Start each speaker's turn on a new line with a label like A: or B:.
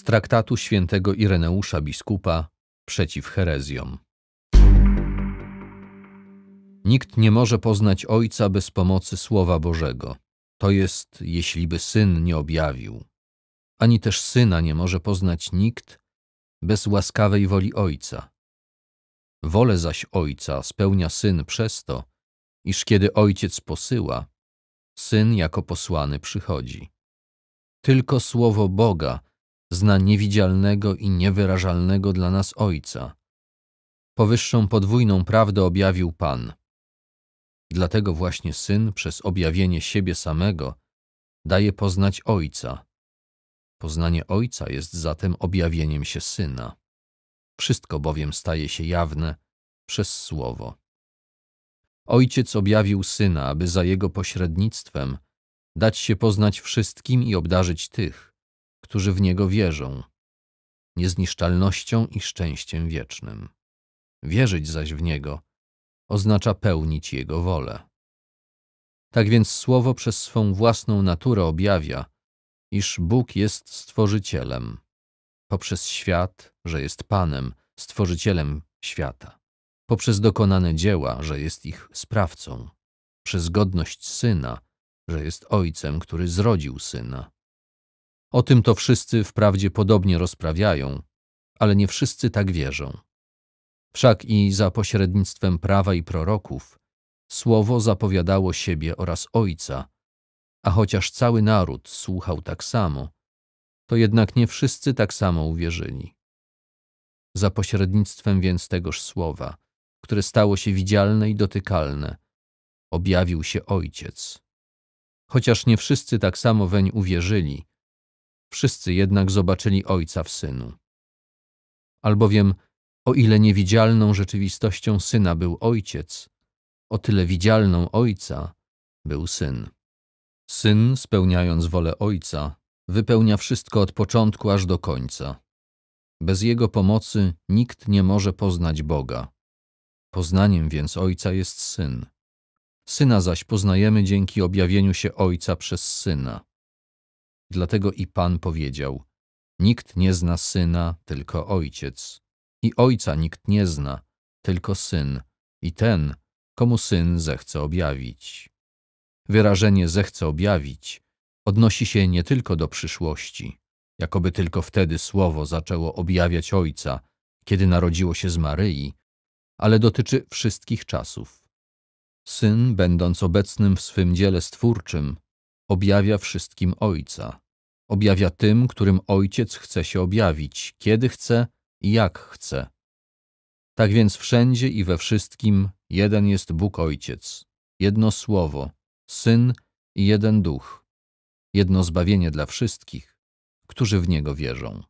A: z traktatu świętego Ireneusza biskupa przeciw herezjom. Nikt nie może poznać Ojca bez pomocy Słowa Bożego, to jest, jeśliby Syn nie objawił. Ani też Syna nie może poznać nikt bez łaskawej woli Ojca. Wolę zaś Ojca spełnia Syn przez to, iż kiedy Ojciec posyła, Syn jako posłany przychodzi. Tylko Słowo Boga zna niewidzialnego i niewyrażalnego dla nas Ojca. Powyższą podwójną prawdę objawił Pan. Dlatego właśnie Syn przez objawienie siebie samego daje poznać Ojca. Poznanie Ojca jest zatem objawieniem się Syna. Wszystko bowiem staje się jawne przez Słowo. Ojciec objawił Syna, aby za Jego pośrednictwem dać się poznać wszystkim i obdarzyć tych, którzy w Niego wierzą, niezniszczalnością i szczęściem wiecznym. Wierzyć zaś w Niego oznacza pełnić Jego wolę. Tak więc Słowo przez swą własną naturę objawia, iż Bóg jest Stworzycielem, poprzez świat, że jest Panem, Stworzycielem świata, poprzez dokonane dzieła, że jest ich sprawcą, przez godność Syna, że jest Ojcem, który zrodził Syna, o tym to wszyscy wprawdzie podobnie rozprawiają, ale nie wszyscy tak wierzą. Wszak i za pośrednictwem prawa i proroków słowo zapowiadało siebie oraz Ojca, a chociaż cały naród słuchał tak samo, to jednak nie wszyscy tak samo uwierzyli. Za pośrednictwem więc tegoż słowa, które stało się widzialne i dotykalne, objawił się Ojciec. Chociaż nie wszyscy tak samo weń uwierzyli, Wszyscy jednak zobaczyli Ojca w Synu. Albowiem, o ile niewidzialną rzeczywistością Syna był Ojciec, o tyle widzialną Ojca był Syn. Syn, spełniając wolę Ojca, wypełnia wszystko od początku aż do końca. Bez Jego pomocy nikt nie może poznać Boga. Poznaniem więc Ojca jest Syn. Syna zaś poznajemy dzięki objawieniu się Ojca przez Syna. Dlatego i Pan powiedział: Nikt nie zna syna, tylko ojciec. I ojca nikt nie zna, tylko syn, i ten, komu syn zechce objawić. Wyrażenie zechce objawić odnosi się nie tylko do przyszłości, jakoby tylko wtedy słowo zaczęło objawiać ojca, kiedy narodziło się z Maryi, ale dotyczy wszystkich czasów. Syn, będąc obecnym w swym dziele stwórczym, objawia wszystkim Ojca objawia tym, którym Ojciec chce się objawić, kiedy chce i jak chce. Tak więc wszędzie i we wszystkim jeden jest Bóg Ojciec, jedno Słowo, Syn i jeden Duch, jedno zbawienie dla wszystkich, którzy w Niego wierzą.